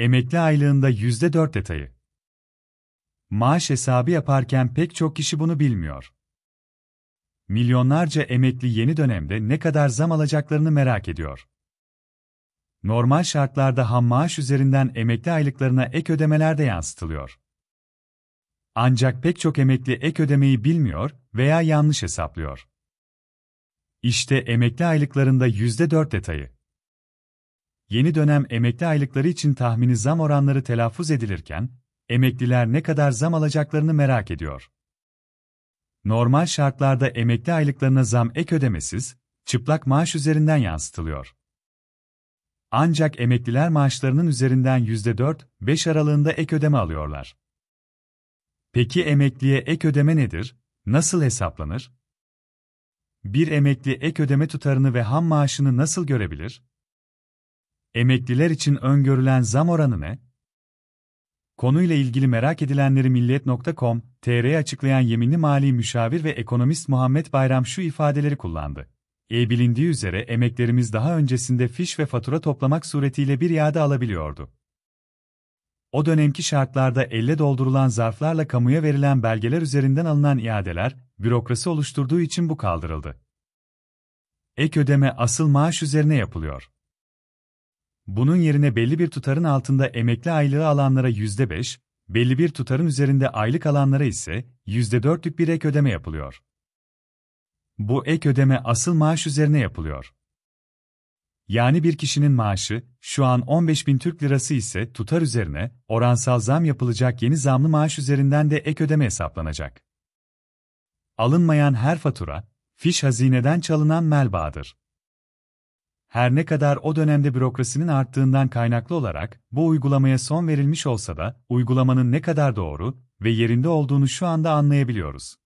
Emekli aylığında %4 detayı. Maaş hesabı yaparken pek çok kişi bunu bilmiyor. Milyonlarca emekli yeni dönemde ne kadar zam alacaklarını merak ediyor. Normal şartlarda ham maaş üzerinden emekli aylıklarına ek ödemeler de yansıtılıyor. Ancak pek çok emekli ek ödemeyi bilmiyor veya yanlış hesaplıyor. İşte emekli aylıklarında %4 detayı yeni dönem emekli aylıkları için tahmini zam oranları telaffuz edilirken, emekliler ne kadar zam alacaklarını merak ediyor. Normal şartlarda emekli aylıklarına zam ek ödemesiz, çıplak maaş üzerinden yansıtılıyor. Ancak emekliler maaşlarının üzerinden %4-5 aralığında ek ödeme alıyorlar. Peki emekliye ek ödeme nedir? Nasıl hesaplanır? Bir emekli ek ödeme tutarını ve ham maaşını nasıl görebilir? Emekliler için öngörülen zam oranı ne? Konuyla ilgili merak edilenleri TR'ye açıklayan yeminli mali müşavir ve ekonomist Muhammed Bayram şu ifadeleri kullandı. E bilindiği üzere emeklerimiz daha öncesinde fiş ve fatura toplamak suretiyle bir iade alabiliyordu. O dönemki şartlarda elle doldurulan zarflarla kamuya verilen belgeler üzerinden alınan iadeler, bürokrasi oluşturduğu için bu kaldırıldı. Ek ödeme asıl maaş üzerine yapılıyor. Bunun yerine belli bir tutarın altında emekli aylığı alanlara %5, belli bir tutarın üzerinde aylık alanlara ise %4'lük bir ek ödeme yapılıyor. Bu ek ödeme asıl maaş üzerine yapılıyor. Yani bir kişinin maaşı, şu an 15 bin Türk lirası ise tutar üzerine, oransal zam yapılacak yeni zamlı maaş üzerinden de ek ödeme hesaplanacak. Alınmayan her fatura, fiş hazineden çalınan melbaadır. Her ne kadar o dönemde bürokrasinin arttığından kaynaklı olarak bu uygulamaya son verilmiş olsa da uygulamanın ne kadar doğru ve yerinde olduğunu şu anda anlayabiliyoruz.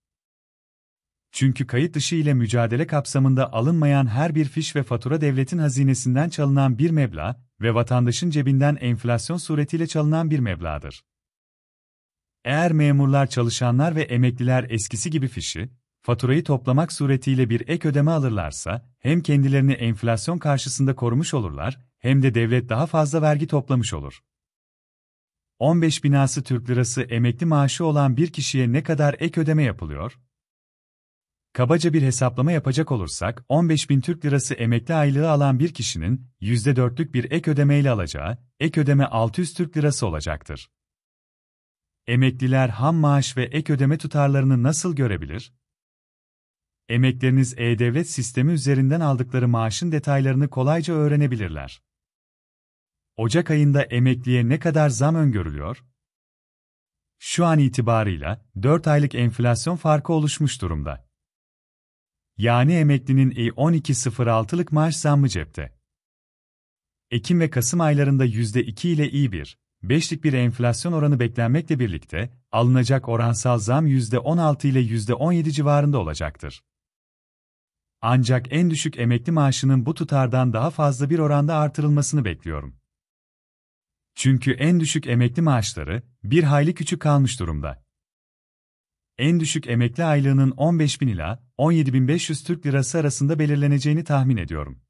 Çünkü kayıt dışı ile mücadele kapsamında alınmayan her bir fiş ve fatura devletin hazinesinden çalınan bir meblağ ve vatandaşın cebinden enflasyon suretiyle çalınan bir meblağdır. Eğer memurlar, çalışanlar ve emekliler eskisi gibi fişi, faturayı toplamak suretiyle bir ek ödeme alırlarsa, hem kendilerini enflasyon karşısında korumuş olurlar, hem de devlet daha fazla vergi toplamış olur. 15 binası Türk lirası emekli maaşı olan bir kişiye ne kadar ek ödeme yapılıyor? Kabaca bir hesaplama yapacak olursak, 15 bin Türk lirası emekli aylığı alan bir kişinin %4'lük bir ek ödemeyle alacağı, ek ödeme 600 Türk lirası olacaktır. Emekliler ham maaş ve ek ödeme tutarlarını nasıl görebilir? emekleriniz e-devlet sistemi üzerinden aldıkları maaşın detaylarını kolayca öğrenebilirler. Ocak ayında emekliye ne kadar zam öngörülüyor? Şu an itibarıyla 4 aylık enflasyon farkı oluşmuş durumda. Yani emeklinin i 1206lık maaş zammı cepte. Ekim ve Kasım aylarında %2 ile i İ1, 5'lik bir enflasyon oranı beklenmekle birlikte, alınacak oransal zam %16 ile %17 civarında olacaktır. Ancak en düşük emekli maaşının bu tutardan daha fazla bir oranda artırılmasını bekliyorum. Çünkü en düşük emekli maaşları bir hayli küçük kalmış durumda. En düşük emekli aylığının 15.000 ila 17.500 Türk Lirası arasında belirleneceğini tahmin ediyorum.